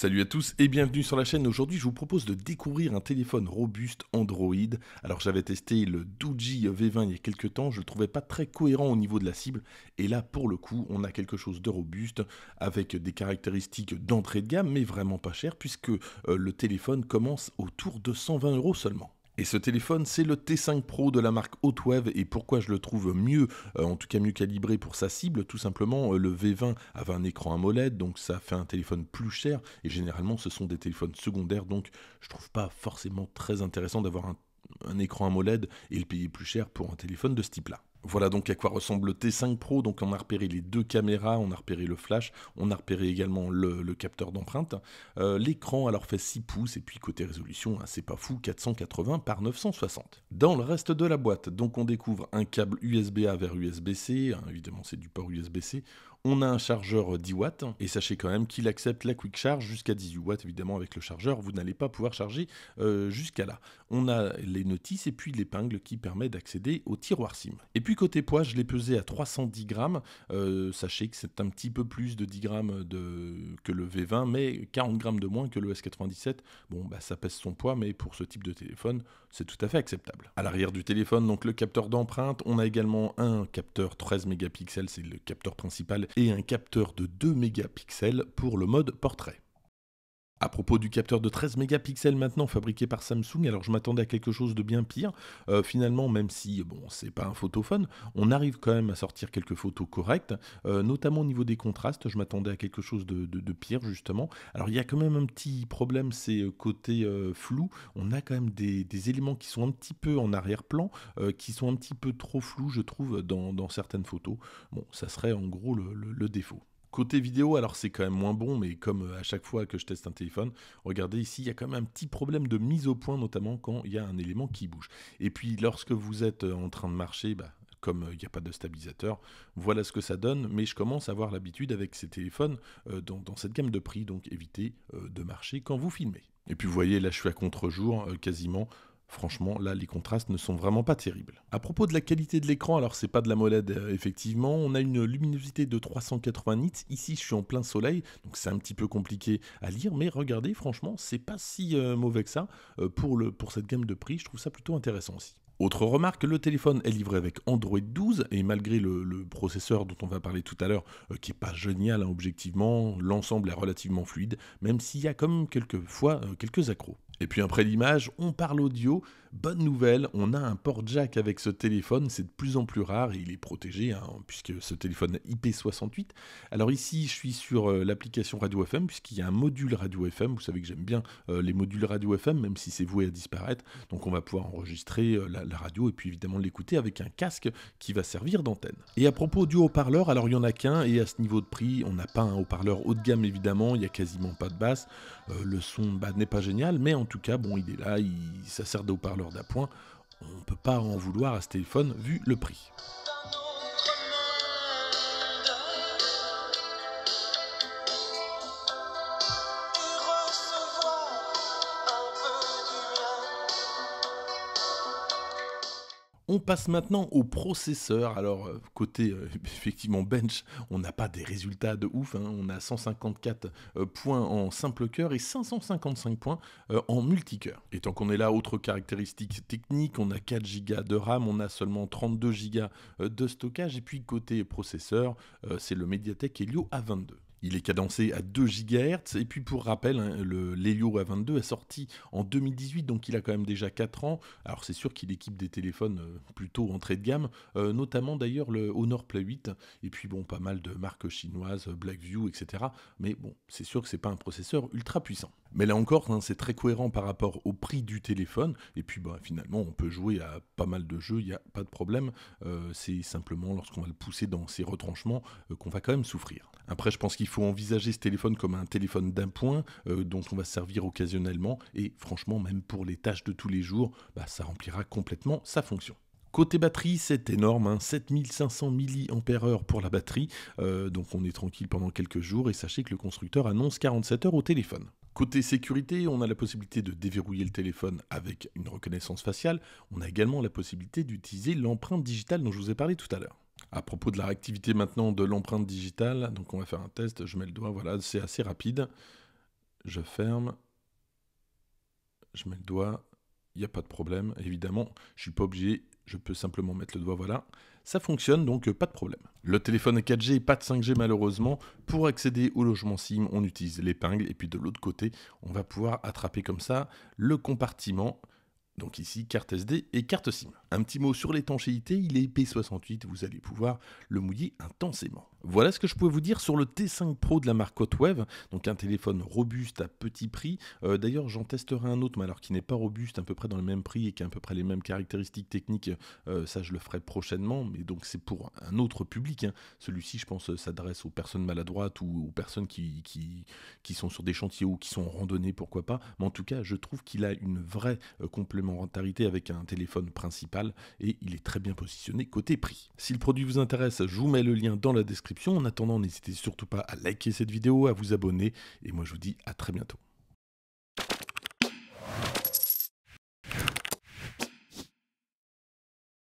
Salut à tous et bienvenue sur la chaîne. Aujourd'hui, je vous propose de découvrir un téléphone robuste Android. Alors, j'avais testé le Doji V20 il y a quelques temps, je le trouvais pas très cohérent au niveau de la cible. Et là, pour le coup, on a quelque chose de robuste avec des caractéristiques d'entrée de gamme, mais vraiment pas cher puisque euh, le téléphone commence autour de 120 euros seulement. Et ce téléphone, c'est le T5 Pro de la marque Hotweb, et pourquoi je le trouve mieux, euh, en tout cas mieux calibré pour sa cible, tout simplement euh, le V20 avait un écran AMOLED, donc ça fait un téléphone plus cher et généralement ce sont des téléphones secondaires, donc je trouve pas forcément très intéressant d'avoir un, un écran AMOLED et le payer plus cher pour un téléphone de ce type-là. Voilà donc à quoi ressemble le T5 Pro. Donc on a repéré les deux caméras, on a repéré le flash, on a repéré également le, capteur d'empreinte. Euh, l'écran alors fait 6 pouces et puis côté résolution, hein, c'est pas fou, 480 par 960. Dans le reste de la boîte, donc on découvre un câble USB-A vers USB-C, hein, évidemment c'est du port USB-C. On a un chargeur 10 watts et sachez quand même qu'il accepte la quick charge jusqu'à 18 watts évidemment avec le chargeur. Vous n'allez pas pouvoir charger euh, jusqu'à là. On a les notices et puis l'épingle qui permet d'accéder au tiroir SIM. Et puis côté poids, je l'ai pesé à 310 grammes. Euh, sachez que c'est un petit peu plus de 10 grammes de... que le V20, mais 40 grammes de moins que le S97. Bon, bah, ça pèse son poids, mais pour ce type de téléphone, c'est tout à fait acceptable. À l'arrière du téléphone, donc le capteur d'empreinte, on a également un capteur 13 mégapixels, c'est le capteur principal et un capteur de 2 mégapixels pour le mode portrait. À propos du capteur de 13 mégapixels maintenant fabriqué par Samsung, alors je m'attendais à quelque chose de bien pire. Euh, finalement, même si bon, c'est pas un photophone, on arrive quand même à sortir quelques photos correctes, euh, notamment au niveau des contrastes. Je m'attendais à quelque chose de, pire justement. Alors il y a quand même un petit problème, c'est euh, côté flou. On a quand même des, éléments qui sont un petit peu en arrière-plan, qui sont un petit peu trop flous, je trouve, dans, certaines photos. Bon, ça serait en gros le défaut. Côté vidéo, alors c'est quand même moins bon, mais comme euh, à chaque fois que je teste un téléphone, regardez ici, il y a quand même un petit problème de mise au point, notamment quand il y a un élément qui bouge. Et puis lorsque vous êtes euh, en train de marcher, bah, comme euh, il n'y a pas de stabilisateur, voilà ce que ça donne, mais je commence à avoir l'habitude avec ces téléphones dans, cette gamme de prix, donc évitez de marcher quand vous filmez. Et puis vous voyez, là je suis à contre-jour quasiment, Franchement, là, les contrastes ne sont vraiment pas terribles. À propos de la qualité de l'écran, alors c'est pas de la molette, euh, effectivement, on a une luminosité de 380 nits. Ici, je suis en plein soleil, donc c'est un petit peu compliqué à lire, mais regardez, franchement, c'est pas si euh, mauvais que ça. Euh, pour, le, pour cette gamme de prix, je trouve ça plutôt intéressant aussi. Autre remarque, le téléphone est livré avec Android 12 et malgré le, processeur dont on va parler tout à l'heure, qui n'est pas génial hein, objectivement, l'ensemble est relativement fluide, même s'il y a comme même quelques fois quelques accros. Et puis après l'image, on parle audio Bonne nouvelle, on a un port jack avec ce téléphone, c'est de plus en plus rare et il est protégé hein, puisque ce téléphone IP68. Alors ici, je suis sur euh, l'application Radio FM puisqu'il y a un module Radio FM, vous savez que j'aime bien euh, les modules Radio FM même si c'est voué à disparaître. Donc on va pouvoir enregistrer euh, la, radio et puis évidemment l'écouter avec un casque qui va servir d'antenne. Et à propos du haut-parleur, alors il y en a qu'un et à ce niveau de prix, on n'a pas un haut-parleur haut de gamme évidemment, il y a quasiment pas de basse. le son bah, n'est pas génial, mais en tout cas, bon, il est là, il, ça sert de haut-parleur parleur d'appoint, on ne peut pas en vouloir à ce téléphone vu le prix. On passe maintenant au processeur. Alors, euh, côté euh, effectivement bench, on n'a pas des résultats de ouf. Hein. On a 154 euh, points en simple cœur et 555 points en en multicœur. Et tant qu'on est là, autre caractéristique technique, on a 4 Go de RAM, on a seulement 32 Go de stockage. Et puis côté processeur, c'est le Mediatek Helio A22. Il est cadencé à 2 GHz. Et puis pour rappel, hein, le l'Helio A22 est sorti en 2018, donc il a quand même déjà 4 ans. Alors c'est sûr qu'il équipe des téléphones euh, plutôt entrée de gamme, euh, notamment d'ailleurs le Honor Play 8, et puis bon, pas mal de marques chinoises, Blackview, etc. Mais bon, c'est sûr que ce n'est pas un processeur ultra puissant. Mais là encore, hein, c'est très cohérent par rapport au prix du téléphone. Et puis bah, finalement, on peut jouer à pas mal de jeux, il n'y a pas de problème. Euh, c'est simplement lorsqu'on va le pousser dans ses retranchements euh, qu'on va quand même souffrir. Après, je pense qu'il faut envisager ce téléphone comme un téléphone d'un point euh, dont on va servir occasionnellement. Et franchement, même pour les tâches de tous les jours, bah, ça remplira complètement sa fonction. Côté batterie, c'est énorme, 7500 hein, mAh pour la batterie, donc on est tranquille pendant quelques jours et sachez que le constructeur annonce 47 heures au téléphone. Côté sécurité, on a la possibilité de déverrouiller le téléphone avec une reconnaissance faciale. On a également la possibilité d'utiliser l'empreinte digitale dont je vous ai parlé tout à l'heure. À propos de la réactivité maintenant de l'empreinte digitale, donc on va faire un test, je mets le doigt, voilà, c'est assez rapide. Je ferme, je mets le doigt, il n'y a pas de problème. Évidemment, je ne suis pas obligé je peux simplement mettre le doigt, voilà. Ça fonctionne donc euh, pas de problème. Le téléphone est 4G pas de 5G malheureusement. Pour accéder au logement SIM, on utilise l'épingle et puis de l'autre côté, on va pouvoir attraper comme ça le compartiment, donc ici carte SD et carte SIM. Un petit mot sur l'étanchéité, il est p 68 vous allez pouvoir le mouiller intensément. Voilà ce que je pouvais vous dire sur le T5 Pro de la marque Web, donc un téléphone robuste à petit prix. Euh, d'ailleurs, j'en testerai un autre, mais alors qui n'est pas robuste, à peu près dans le même prix et qui a à peu près les mêmes caractéristiques techniques, euh, ça je le ferai prochainement, mais donc c'est pour un autre public. Hein. Celui-ci, je pense, euh, s'adresse aux personnes maladroites ou aux personnes qui, qui, qui, sont sur des chantiers ou qui sont randonnées, pourquoi pas. Mais en tout cas, je trouve qu'il a une vraie complémentarité avec un téléphone principal et il est très bien positionné côté prix. Si le produit vous intéresse, je vous mets le lien dans la description. En attendant, n'hésitez surtout pas à liker cette vidéo, à vous abonner et moi je vous dis à très bientôt.